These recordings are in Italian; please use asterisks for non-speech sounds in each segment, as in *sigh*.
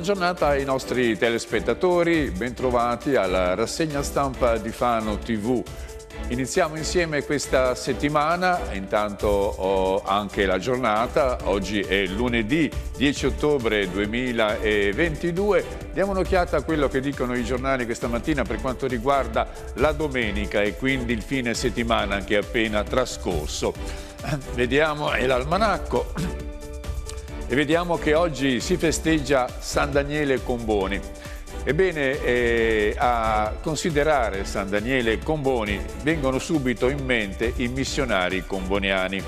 giornata ai nostri telespettatori, bentrovati alla rassegna stampa di Fano TV. Iniziamo insieme questa settimana, intanto ho oh, anche la giornata, oggi è lunedì 10 ottobre 2022, diamo un'occhiata a quello che dicono i giornali questa mattina per quanto riguarda la domenica e quindi il fine settimana che è appena trascorso. Vediamo, è l'almanacco, e vediamo che oggi si festeggia San Daniele Comboni. Ebbene, eh, a considerare San Daniele Comboni vengono subito in mente i missionari comboniani.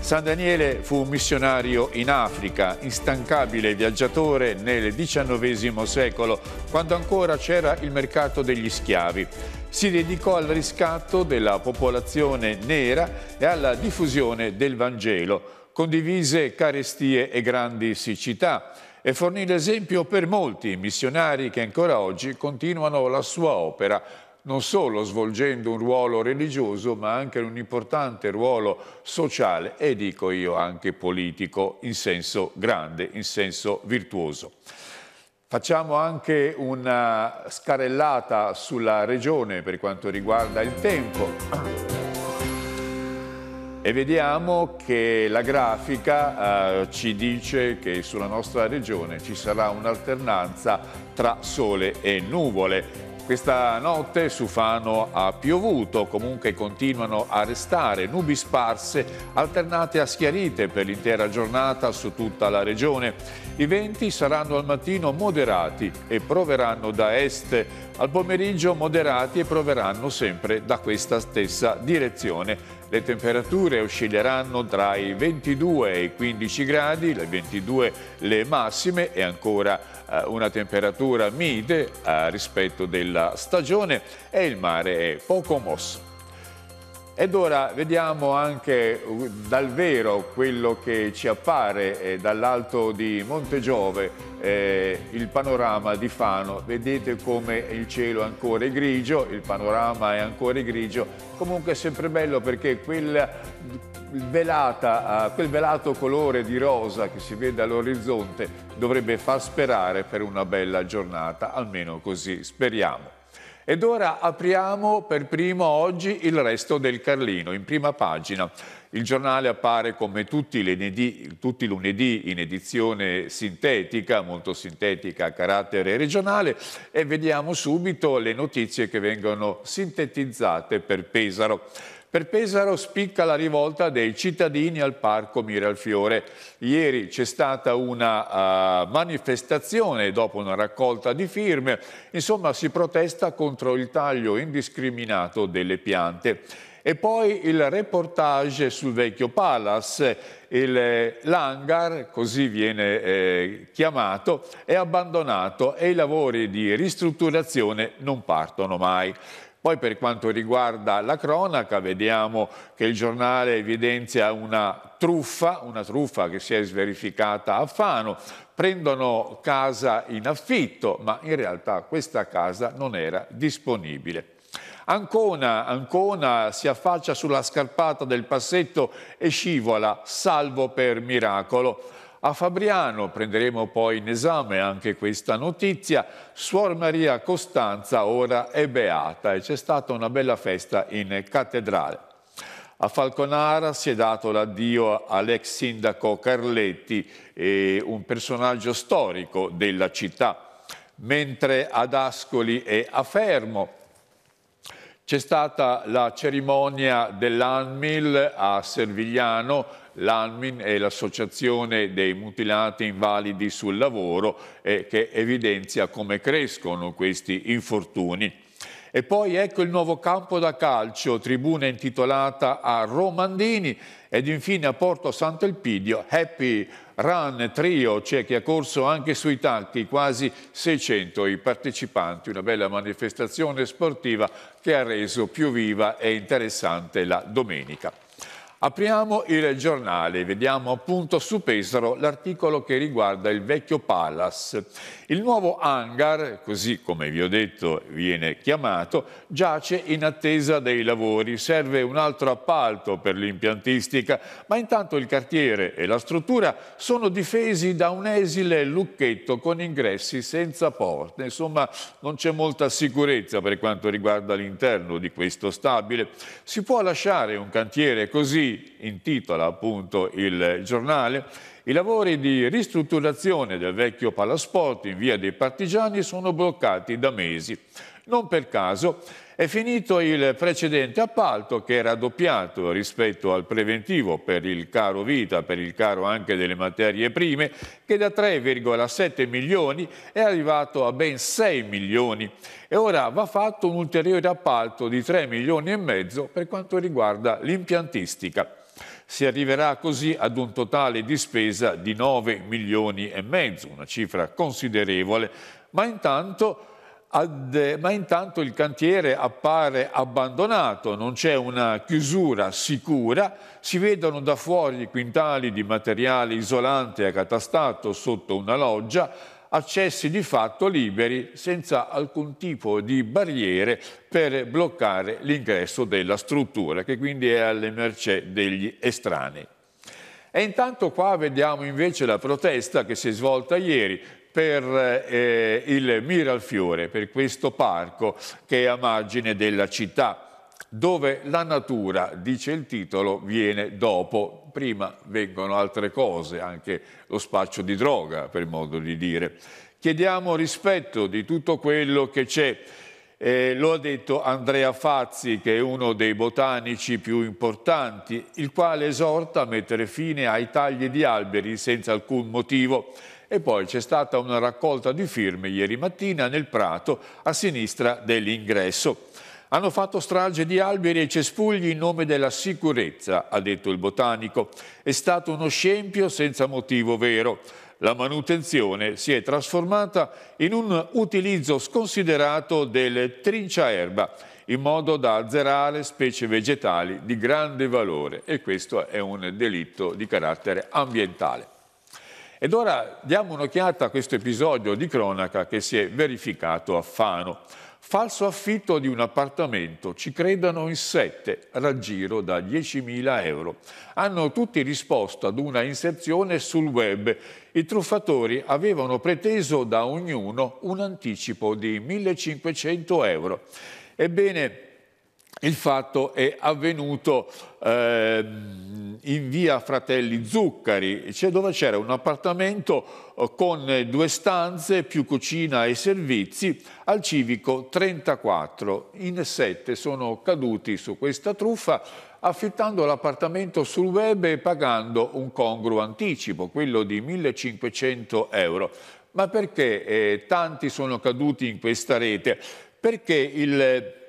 San Daniele fu un missionario in Africa, instancabile viaggiatore nel XIX secolo, quando ancora c'era il mercato degli schiavi. Si dedicò al riscatto della popolazione nera e alla diffusione del Vangelo, condivise carestie e grandi siccità e fornì l'esempio per molti missionari che ancora oggi continuano la sua opera, non solo svolgendo un ruolo religioso, ma anche un importante ruolo sociale e dico io anche politico, in senso grande, in senso virtuoso. Facciamo anche una scarellata sulla regione per quanto riguarda il tempo e vediamo che la grafica eh, ci dice che sulla nostra regione ci sarà un'alternanza tra sole e nuvole. Questa notte su Fano ha piovuto, comunque continuano a restare nubi sparse alternate a schiarite per l'intera giornata su tutta la regione. I venti saranno al mattino moderati e proveranno da est, al pomeriggio moderati e proveranno sempre da questa stessa direzione le temperature oscilleranno tra i 22 e i 15 gradi, le 22 le massime e ancora eh, una temperatura mite eh, rispetto della stagione e il mare è poco mosso. Ed ora vediamo anche uh, dal vero quello che ci appare eh, dall'alto di Montegiove, eh, il panorama di Fano. Vedete come il cielo è ancora grigio, il panorama è ancora grigio. Comunque è sempre bello perché quel, velata, ah, quel velato colore di rosa che si vede all'orizzonte dovrebbe far sperare per una bella giornata, almeno così speriamo. Ed ora apriamo per primo oggi il resto del Carlino, in prima pagina. Il giornale appare come tutti, lunedì, tutti lunedì in edizione sintetica, molto sintetica a carattere regionale e vediamo subito le notizie che vengono sintetizzate per Pesaro. Per Pesaro spicca la rivolta dei cittadini al parco Miralfiore. Ieri c'è stata una uh, manifestazione dopo una raccolta di firme, insomma si protesta contro il taglio indiscriminato delle piante. E poi il reportage sul vecchio Palace, eh, l'hangar, così viene eh, chiamato, è abbandonato e i lavori di ristrutturazione non partono mai. Poi per quanto riguarda la cronaca vediamo che il giornale evidenzia una truffa, una truffa che si è sverificata a Fano. Prendono casa in affitto, ma in realtà questa casa non era disponibile. Ancona, Ancona si affaccia sulla scarpata del passetto e scivola, salvo per miracolo. A Fabriano prenderemo poi in esame anche questa notizia. Suor Maria Costanza ora è beata e c'è stata una bella festa in cattedrale. A Falconara si è dato l'addio all'ex sindaco Carletti, un personaggio storico della città, mentre ad Ascoli e a Fermo c'è stata la cerimonia dell'ANMIL a Servigliano l'ANMIN e l'Associazione dei Mutilati Invalidi sul Lavoro eh, che evidenzia come crescono questi infortuni. E poi ecco il nuovo campo da calcio, tribuna intitolata a Romandini ed infine a Porto Sant'Elpidio, Happy Run Trio, c'è chi ha corso anche sui tacchi, quasi 600 i partecipanti, una bella manifestazione sportiva che ha reso più viva e interessante la domenica. Apriamo il giornale, vediamo appunto su Pesaro l'articolo che riguarda il vecchio Palace. Il nuovo hangar, così come vi ho detto viene chiamato, giace in attesa dei lavori. Serve un altro appalto per l'impiantistica, ma intanto il quartiere e la struttura sono difesi da un esile lucchetto con ingressi senza porte. Insomma, non c'è molta sicurezza per quanto riguarda l'interno di questo stabile. Si può lasciare un cantiere così intitola appunto il giornale, i lavori di ristrutturazione del vecchio palasport in via dei Partigiani sono bloccati da mesi. Non per caso è finito il precedente appalto che era doppiato rispetto al preventivo per il caro vita, per il caro anche delle materie prime, che da 3,7 milioni è arrivato a ben 6 milioni e ora va fatto un ulteriore appalto di 3 milioni e mezzo per quanto riguarda l'impiantistica si arriverà così ad un totale di spesa di 9 milioni e mezzo, una cifra considerevole, ma intanto ad, eh, ma intanto il cantiere appare abbandonato, non c'è una chiusura sicura, si vedono da fuori quintali di materiale isolante accatastato sotto una loggia, accessi di fatto liberi senza alcun tipo di barriere per bloccare l'ingresso della struttura che quindi è alle mercé degli estranei. E intanto qua vediamo invece la protesta che si è svolta ieri per eh, il Miralfiore, per questo parco che è a margine della città, dove la natura, dice il titolo, viene dopo. Prima vengono altre cose, anche lo spaccio di droga, per modo di dire. Chiediamo rispetto di tutto quello che c'è. Eh, lo ha detto Andrea Fazzi, che è uno dei botanici più importanti, il quale esorta a mettere fine ai tagli di alberi senza alcun motivo e poi c'è stata una raccolta di firme ieri mattina nel Prato a sinistra dell'ingresso. Hanno fatto strage di alberi e cespugli in nome della sicurezza, ha detto il botanico. È stato uno scempio senza motivo vero. La manutenzione si è trasformata in un utilizzo sconsiderato del trinciaerba in modo da azzerare specie vegetali di grande valore e questo è un delitto di carattere ambientale. Ed ora diamo un'occhiata a questo episodio di cronaca che si è verificato a Fano. Falso affitto di un appartamento, ci credono in sette, raggiro da 10.000 euro. Hanno tutti risposto ad una inserzione sul web. I truffatori avevano preteso da ognuno un anticipo di 1.500 euro. Ebbene, il fatto è avvenuto eh, in via Fratelli Zuccari, cioè dove c'era un appartamento eh, con due stanze più cucina e servizi al civico 34. In sette sono caduti su questa truffa affittando l'appartamento sul web e pagando un congruo anticipo, quello di 1500 euro. Ma perché eh, tanti sono caduti in questa rete? Perché il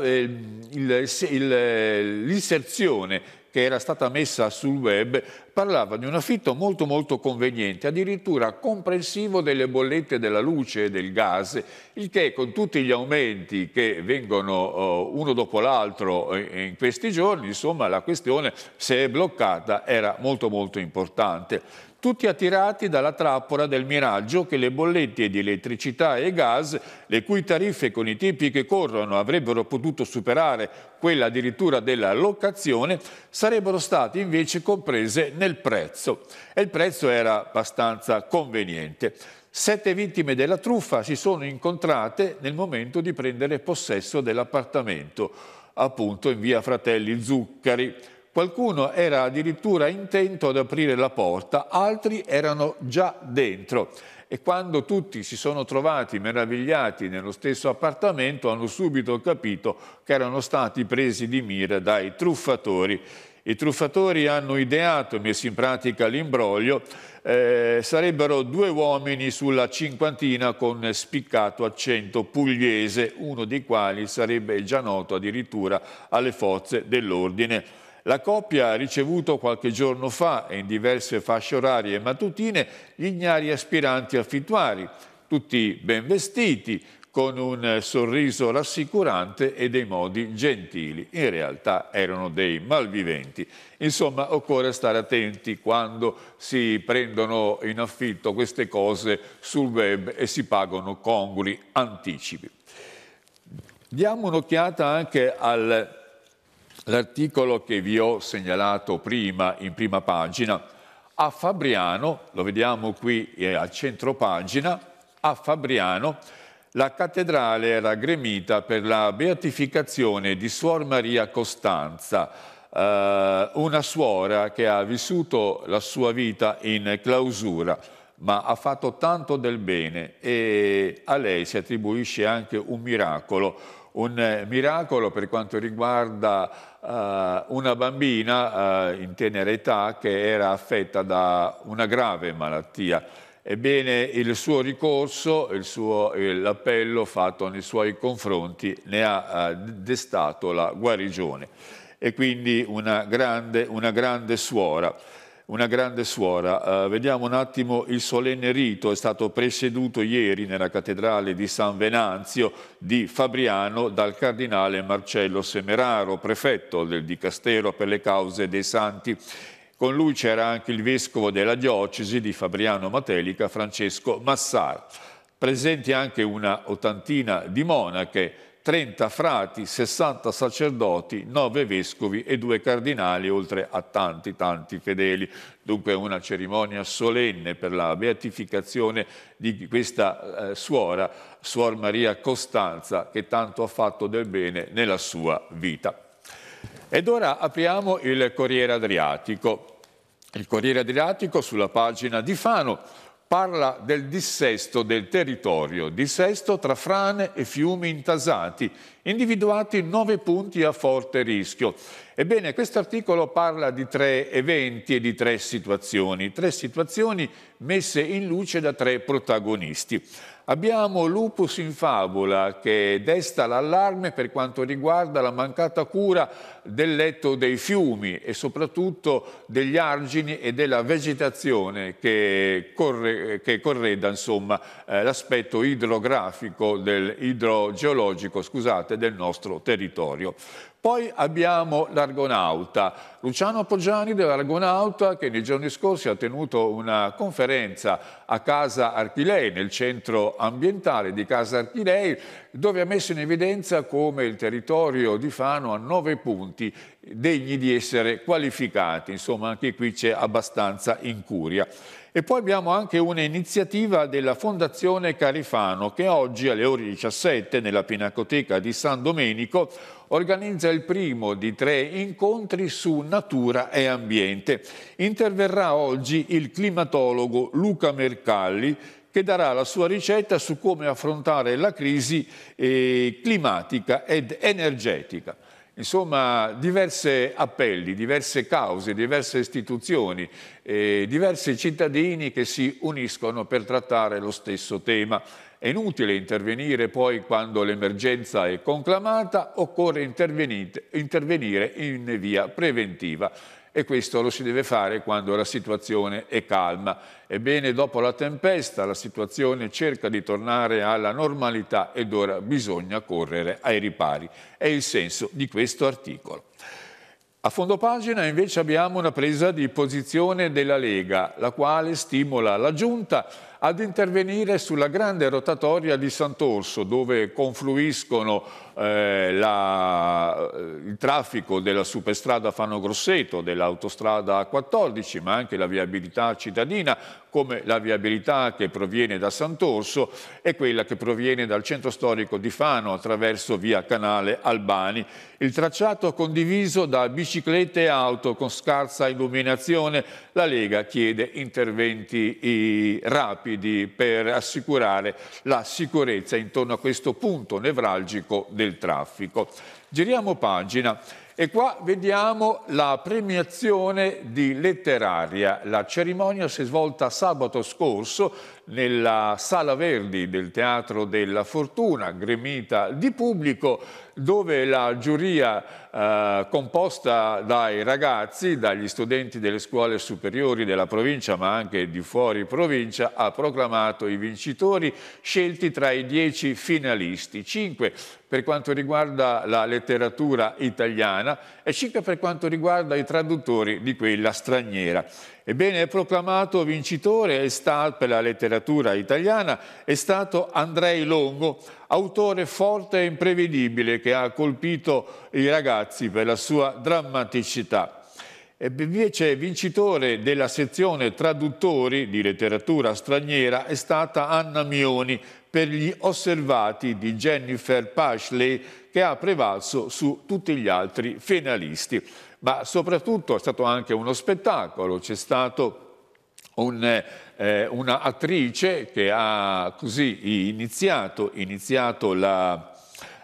eh, eh, l'inserzione che era stata messa sul web parlava di un affitto molto molto conveniente, addirittura comprensivo delle bollette della luce e del gas, il che con tutti gli aumenti che vengono oh, uno dopo l'altro eh, in questi giorni, insomma la questione se è bloccata era molto molto importante tutti attirati dalla trappola del miraggio che le bollette di elettricità e gas, le cui tariffe con i tempi che corrono avrebbero potuto superare quella addirittura della locazione, sarebbero state invece comprese nel prezzo. E il prezzo era abbastanza conveniente. Sette vittime della truffa si sono incontrate nel momento di prendere possesso dell'appartamento, appunto in via Fratelli Zuccari. Qualcuno era addirittura intento ad aprire la porta, altri erano già dentro e quando tutti si sono trovati meravigliati nello stesso appartamento hanno subito capito che erano stati presi di mira dai truffatori. I truffatori hanno ideato, messo in pratica l'imbroglio, eh, sarebbero due uomini sulla cinquantina con spiccato accento pugliese, uno dei quali sarebbe già noto addirittura alle forze dell'ordine. La coppia ha ricevuto qualche giorno fa in diverse fasce orarie e mattutine gli ignari aspiranti affittuari, tutti ben vestiti, con un sorriso rassicurante e dei modi gentili. In realtà erano dei malviventi. Insomma, occorre stare attenti quando si prendono in affitto queste cose sul web e si pagano conguri anticipi. Diamo un'occhiata anche al l'articolo che vi ho segnalato prima in prima pagina, a Fabriano, lo vediamo qui eh, a centro pagina, a Fabriano la cattedrale era gremita per la beatificazione di Suor Maria Costanza, eh, una suora che ha vissuto la sua vita in clausura, ma ha fatto tanto del bene e a lei si attribuisce anche un miracolo, un eh, miracolo per quanto riguarda uh, una bambina uh, in tenera età che era affetta da una grave malattia. Ebbene, il suo ricorso, l'appello fatto nei suoi confronti ne ha destato la guarigione e quindi una grande, una grande suora una grande suora. Uh, vediamo un attimo il solenne rito, è stato presieduto ieri nella cattedrale di San Venanzio di Fabriano dal cardinale Marcello Semeraro, prefetto del Dicastero per le cause dei santi. Con lui c'era anche il vescovo della diocesi di Fabriano Matelica, Francesco Massar. Presenti anche una ottantina di monache, 30 frati, 60 sacerdoti, 9 vescovi e 2 cardinali, oltre a tanti, tanti fedeli. Dunque una cerimonia solenne per la beatificazione di questa eh, suora, Suor Maria Costanza, che tanto ha fatto del bene nella sua vita. Ed ora apriamo il Corriere Adriatico. Il Corriere Adriatico sulla pagina di Fano parla del dissesto del territorio, dissesto tra frane e fiumi intasati, individuati nove punti a forte rischio. Ebbene, questo articolo parla di tre eventi e di tre situazioni, tre situazioni messe in luce da tre protagonisti. Abbiamo Lupus in fabula che desta l'allarme per quanto riguarda la mancata cura del letto dei fiumi e soprattutto degli argini e della vegetazione che, corre, che correda eh, l'aspetto idrografico, del, idrogeologico scusate, del nostro territorio. Poi abbiamo l'Argonauta, Luciano Poggiani dell'Argonauta che nei giorni scorsi ha tenuto una conferenza a Casa Archilei, nel centro ambientale di Casa Archilei, dove ha messo in evidenza come il territorio di Fano ha nove punti degni di essere qualificati, insomma anche qui c'è abbastanza incuria. E poi abbiamo anche un'iniziativa della Fondazione Carifano che oggi alle ore 17 nella Pinacoteca di San Domenico organizza il primo di tre incontri su natura e ambiente. Interverrà oggi il climatologo Luca Mercalli che darà la sua ricetta su come affrontare la crisi eh, climatica ed energetica. Insomma, diversi appelli, diverse cause, diverse istituzioni, eh, diversi cittadini che si uniscono per trattare lo stesso tema. È inutile intervenire poi quando l'emergenza è conclamata, occorre intervenire in via preventiva e questo lo si deve fare quando la situazione è calma. Ebbene, dopo la tempesta la situazione cerca di tornare alla normalità ed ora bisogna correre ai ripari. È il senso di questo articolo. A fondo pagina invece abbiamo una presa di posizione della Lega, la quale stimola la Giunta ad intervenire sulla grande rotatoria di Sant'Orso dove confluiscono eh, la, eh, il traffico della superstrada Fano Grosseto, dell'autostrada 14 ma anche la viabilità cittadina come la viabilità che proviene da Sant'Orso e quella che proviene dal centro storico di Fano attraverso via Canale Albani. Il tracciato condiviso da biciclette e auto con scarsa illuminazione, la Lega chiede interventi rapidi per assicurare la sicurezza intorno a questo punto nevralgico del traffico. Giriamo pagina e qua vediamo la premiazione di Letteraria. La cerimonia si è svolta sabato scorso nella Sala Verdi del Teatro della Fortuna, gremita di pubblico, dove la giuria eh, composta dai ragazzi, dagli studenti delle scuole superiori della provincia ma anche di fuori provincia, ha proclamato i vincitori scelti tra i dieci finalisti, cinque per quanto riguarda la letteratura italiana e cinque per quanto riguarda i traduttori di quella straniera. Ebbene, è proclamato vincitore per la letteratura italiana è stato Andrei Longo, autore forte e imprevedibile che ha colpito i ragazzi per la sua drammaticità. E invece vincitore della sezione traduttori di letteratura straniera è stata Anna Mioni per gli osservati di Jennifer Pashley che ha prevalso su tutti gli altri finalisti ma soprattutto è stato anche uno spettacolo, c'è stato un, eh, un'attrice che ha così iniziato, iniziato la,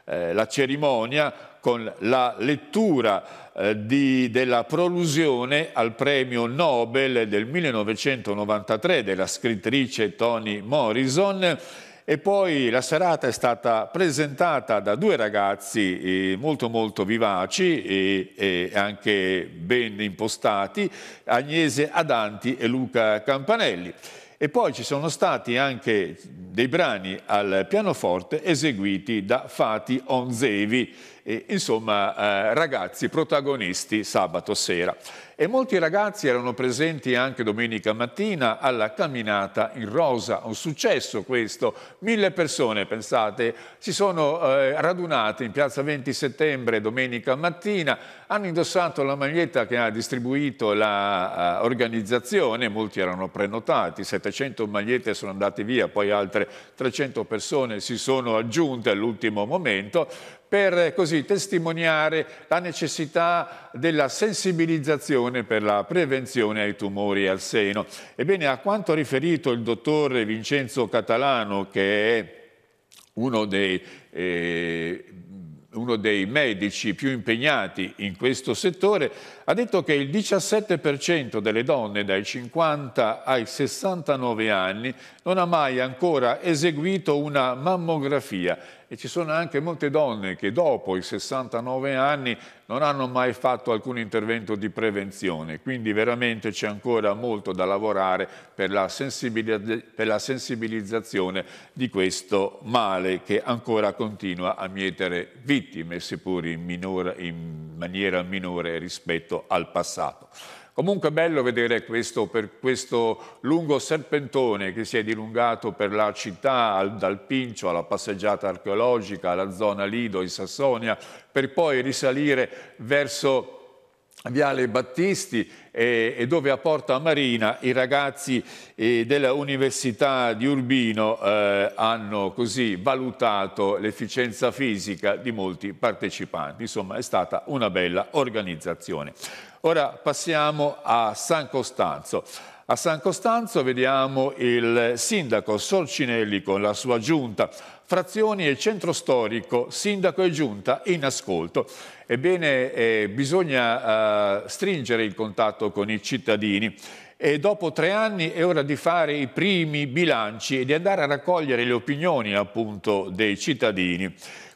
eh, la cerimonia con la lettura eh, di, della prolusione al premio Nobel del 1993 della scrittrice Toni Morrison e poi la serata è stata presentata da due ragazzi eh, molto molto vivaci eh, e, anche ben impostati, Agnese Adanti e Luca Campanelli. E poi ci sono stati anche dei brani al pianoforte eseguiti da Fati Onzevi, e, insomma eh, ragazzi protagonisti sabato sera e molti ragazzi erano presenti anche domenica mattina alla camminata in rosa. Un successo questo, mille persone, pensate, si sono eh, radunate in piazza 20 settembre domenica mattina, hanno indossato la maglietta che ha distribuito l'organizzazione, eh, molti erano prenotati, 700 magliette sono andate via, poi altre 300 persone si sono aggiunte all'ultimo momento, per eh, così testimoniare la necessità della sensibilizzazione per la prevenzione ai tumori al seno. Ebbene, a quanto riferito il dottore Vincenzo Catalano, che è uno dei, eh, uno dei medici più impegnati in questo settore, ha detto che il 17% delle donne dai 50 ai 69 anni non ha mai ancora eseguito una mammografia e ci sono anche molte donne che dopo i 69 anni non hanno mai fatto alcun intervento di prevenzione, quindi veramente c'è ancora molto da lavorare per la, per la, sensibilizzazione di questo male che ancora continua a mietere vittime, seppur in, minore, in maniera minore rispetto al passato. Comunque è bello vedere questo, per questo lungo serpentone che si è dilungato per la città, al, dal Pincio alla passeggiata archeologica, alla zona Lido in Sassonia, per poi risalire verso Viale Battisti eh, e dove a Porta Marina i ragazzi eh, dell'Università di Urbino eh, hanno così valutato l'efficienza fisica di molti partecipanti. Insomma è stata una bella organizzazione. Ora passiamo a San Costanzo. A San Costanzo vediamo il sindaco Solcinelli con la sua giunta, frazioni e centro storico, sindaco e giunta in ascolto. Ebbene, eh, bisogna eh, stringere il contatto con i cittadini e dopo tre anni è ora di fare i primi bilanci e di andare a raccogliere le opinioni appunto dei cittadini.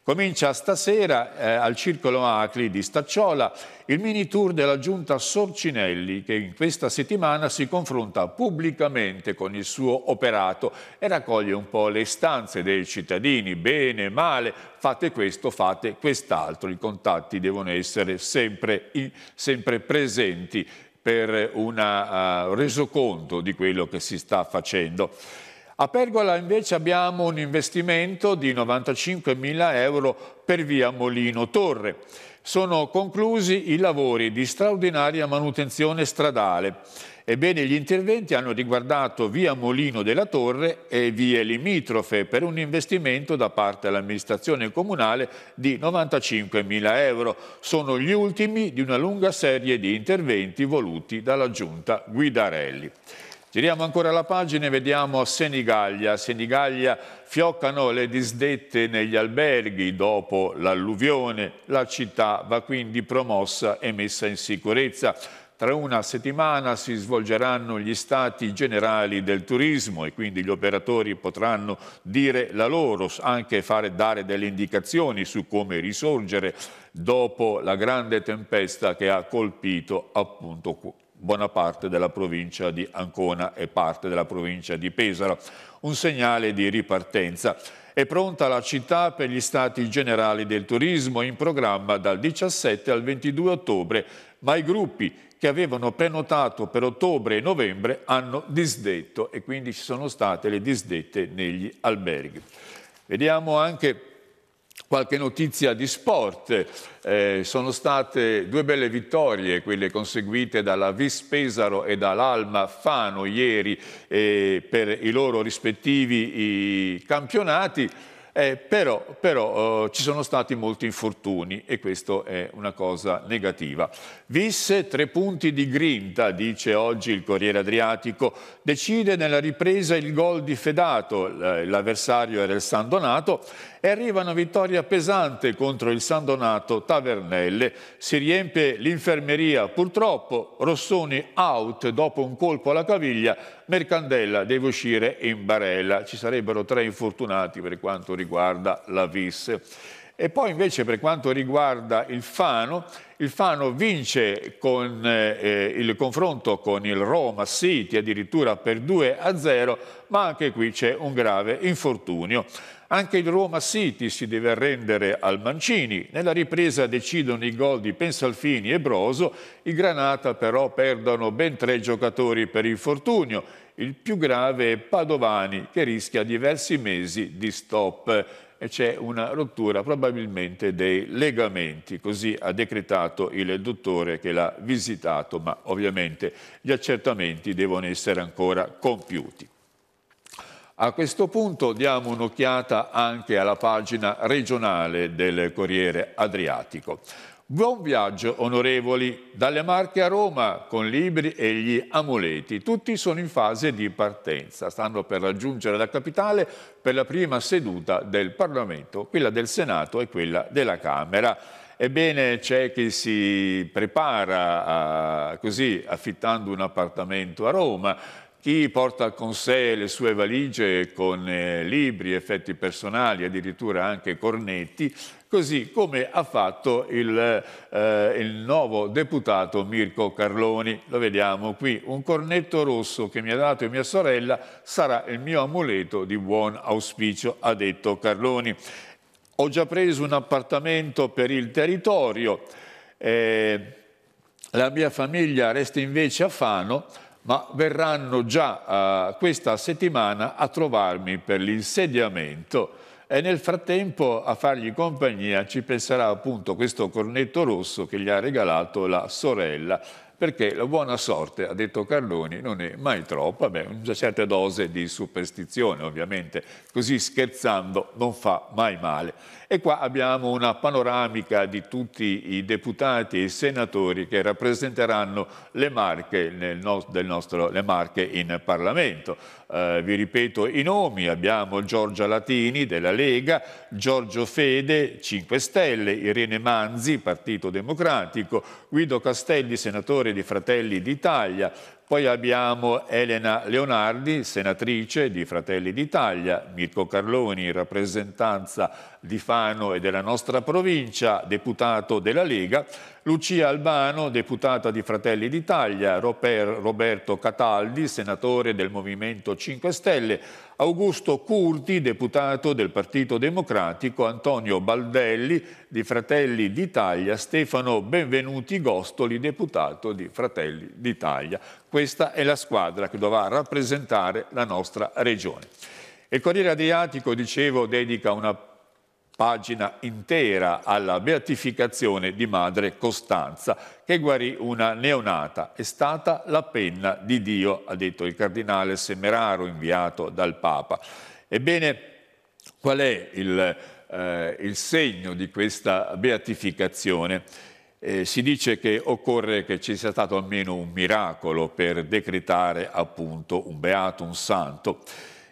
Comincia stasera eh, al Circolo Acli di Stacciola il mini tour della giunta Sorcinelli che in questa settimana si confronta pubblicamente con il suo operato e raccoglie un po' le istanze dei cittadini, bene, male, fate questo, fate quest'altro. I contatti devono essere sempre, in, sempre presenti per un uh, eh, resoconto di quello che si sta facendo. A Pergola invece abbiamo un investimento di 95.000 euro per via Molino Torre. Sono conclusi i lavori di straordinaria manutenzione stradale. Ebbene, gli interventi hanno riguardato via Molino della Torre e vie limitrofe per un investimento da parte dell'amministrazione comunale di 95.000 euro. Sono gli ultimi di una lunga serie di interventi voluti dalla giunta Guidarelli. Giriamo ancora la pagina e vediamo Senigallia. Senigallia fioccano le disdette negli alberghi dopo l'alluvione. La città va quindi promossa e messa in sicurezza. Tra una settimana si svolgeranno gli stati generali del turismo e quindi gli operatori potranno dire la loro, anche fare, dare delle indicazioni su come risorgere dopo la grande tempesta che ha colpito appunto buona parte della provincia di Ancona e parte della provincia di Pesaro. Un segnale di ripartenza. È pronta la città per gli stati generali del turismo in programma dal 17 al 22 ottobre, ma i gruppi che avevano prenotato per ottobre e novembre hanno disdetto e quindi ci sono state le disdette negli alberghi. Vediamo anche Qualche notizia di sport, eh, sono state due belle vittorie, quelle conseguite dalla Vis Pesaro e dall'Alma Fano ieri eh, per i loro rispettivi i campionati. Eh, però, però eh, ci sono stati molti infortuni e questo è una cosa negativa. Visse tre punti di grinta, dice oggi il Corriere Adriatico, decide nella ripresa il gol di Fedato, l'avversario era il San Donato, e arriva una vittoria pesante contro il San Donato Tavernelle, si riempie l'infermeria, purtroppo Rossoni out dopo un colpo alla caviglia, Mercandella deve uscire in barella, ci sarebbero tre infortunati per quanto riguarda riguarda la Vis. E poi invece per quanto riguarda il Fano, il Fano vince con, eh, il confronto con il Roma City addirittura per 2 a 0, ma anche qui c'è un grave infortunio. Anche il Roma City si deve arrendere al Mancini. Nella ripresa decidono i gol di Pensalfini e Broso. I Granata però perdono ben tre giocatori per infortunio. Il più grave è Padovani che rischia diversi mesi di stop e c'è una rottura probabilmente dei legamenti, così ha decretato il dottore che l'ha visitato, ma ovviamente gli accertamenti devono essere ancora compiuti. A questo punto diamo un'occhiata anche alla pagina regionale del Corriere Adriatico. Buon viaggio, onorevoli, dalle Marche a Roma con libri e gli amuleti. Tutti sono in fase di partenza, stanno per raggiungere la capitale per la prima seduta del Parlamento, quella del Senato e quella della Camera. Ebbene, c'è chi si prepara a, così affittando un appartamento a Roma, chi porta con sé le sue valigie con eh, libri, effetti personali, addirittura anche cornetti, così come ha fatto il, eh, il, nuovo deputato Mirko Carloni. Lo vediamo qui, un cornetto rosso che mi ha dato mia sorella sarà il mio amuleto di buon auspicio, ha detto Carloni. Ho già preso un appartamento per il territorio, eh, la mia famiglia resta invece a Fano, ma verranno già uh, questa settimana a trovarmi per l'insediamento e nel frattempo a fargli compagnia ci penserà appunto questo cornetto rosso che gli ha regalato la sorella perché la buona sorte, ha detto Carloni, non è mai troppa, beh, una certa dose di superstizione ovviamente, così scherzando non fa mai male. E qua abbiamo una panoramica di tutti i deputati e i senatori che rappresenteranno le marche, nostro, nostro, le marche in Parlamento eh, vi ripeto i nomi, abbiamo Giorgia Latini della Lega, Giorgio Fede 5 Stelle, Irene Manzi Partito Democratico, Guido Castelli senatore di Fratelli d'Italia, poi abbiamo Elena Leonardi, senatrice di Fratelli d'Italia, Mirko Carloni, rappresentanza di Fano e della nostra provincia, deputato della Lega, Lucia Albano, deputata di Fratelli d'Italia, Roberto Cataldi, senatore del Movimento 5 Stelle, Augusto Curti, deputato del Partito Democratico, Antonio Baldelli di Fratelli d'Italia, Stefano Benvenuti Gostoli, deputato di Fratelli d'Italia. Questa è la squadra che dovrà rappresentare la nostra regione. Il Corriere Adriatico, dicevo, dedica una pagina intera alla beatificazione di Madre Costanza, che guarì una neonata. È stata la penna di Dio, ha detto il cardinale Semeraro, inviato dal Papa. Ebbene, qual è il, eh, il segno di questa beatificazione? Eh, si dice che occorre che ci sia stato almeno un miracolo per decretare appunto un beato, un santo.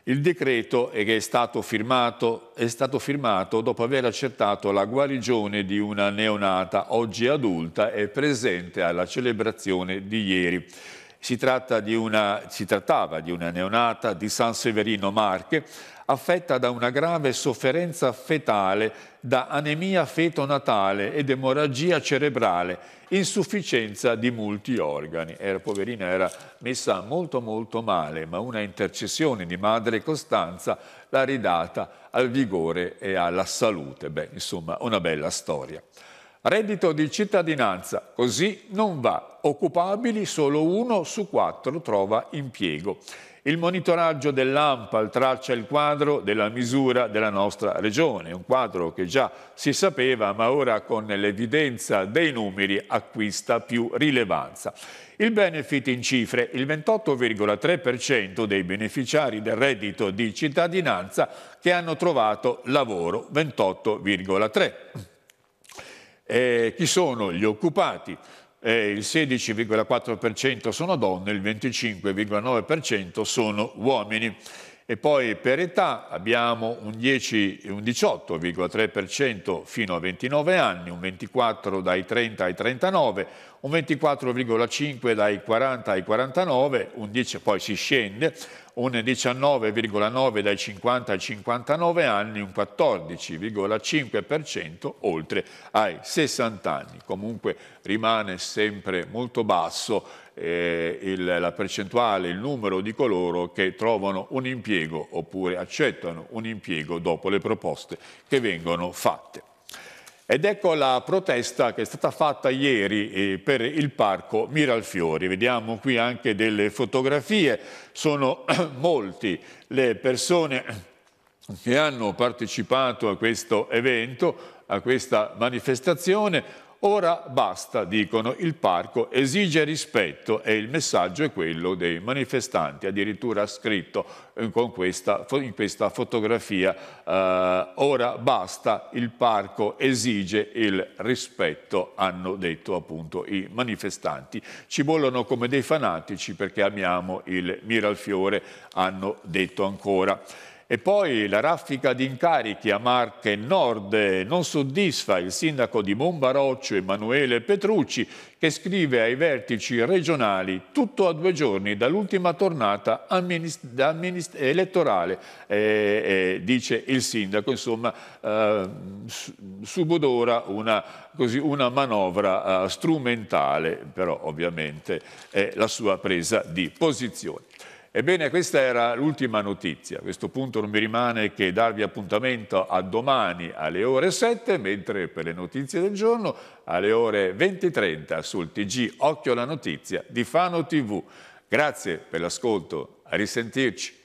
Il decreto che è stato, firmato, è stato firmato dopo aver accertato la guarigione di una neonata, oggi adulta e presente alla celebrazione di ieri. Si, di una, si trattava di una neonata di San Severino Marche affetta da una grave sofferenza fetale, da anemia fetonatale ed emorragia cerebrale, insufficienza di molti organi. Era poverina, era messa molto molto male, ma una intercessione di madre Costanza l'ha ridata al vigore e alla salute. Beh, insomma, una bella storia. Reddito di cittadinanza, così non va. Occupabili solo uno su quattro trova impiego. Il monitoraggio dell'AMPAL traccia il quadro della misura della nostra regione, un quadro che già si sapeva ma ora con l'evidenza dei numeri acquista più rilevanza. Il benefit in cifre, il 28,3% dei beneficiari del reddito di cittadinanza che hanno trovato lavoro, 28,3%. Eh, chi sono gli occupati? Eh, il 16,4% sono donne, il 25,9% sono uomini. E poi per età abbiamo un, 10, un 18,3% fino a 29 anni, un 24 dai 30 ai 39, un 24,5 dai 40 ai 49, un 10 poi si scende, un 19,9 dai 50 ai 59 anni, un 14,5% oltre ai 60 anni. Comunque rimane sempre molto basso eh, il, la percentuale, il numero di coloro che trovano un impiego oppure accettano un impiego dopo le proposte che vengono fatte. Ed ecco la protesta che è stata fatta ieri eh, per il parco Miralfiori. Vediamo qui anche delle fotografie. Sono *clears throat* molti le persone che hanno partecipato a questo evento, a questa manifestazione. Ora basta, dicono, il parco esige rispetto e il messaggio è quello dei manifestanti, addirittura scritto in questa, in questa fotografia, eh, ora basta, il parco esige il rispetto, hanno detto appunto i manifestanti. Ci bollono come dei fanatici perché amiamo il Miralfiore, hanno detto ancora. E poi la raffica di incarichi a Marche Nord non soddisfa il sindaco di Bombaroccio Emanuele Petrucci che scrive ai vertici regionali tutto a due giorni dall'ultima tornata elettorale, eh, eh, dice il sindaco, insomma eh, subodora una, così, una manovra eh, strumentale, però ovviamente è la sua presa di posizione. Ebbene, questa era l'ultima notizia. A questo punto non mi rimane che darvi appuntamento a domani alle ore 7, mentre per le notizie del giorno alle ore 20.30 sul TG Occhio alla Notizia di Fano TV. Grazie per l'ascolto, a risentirci.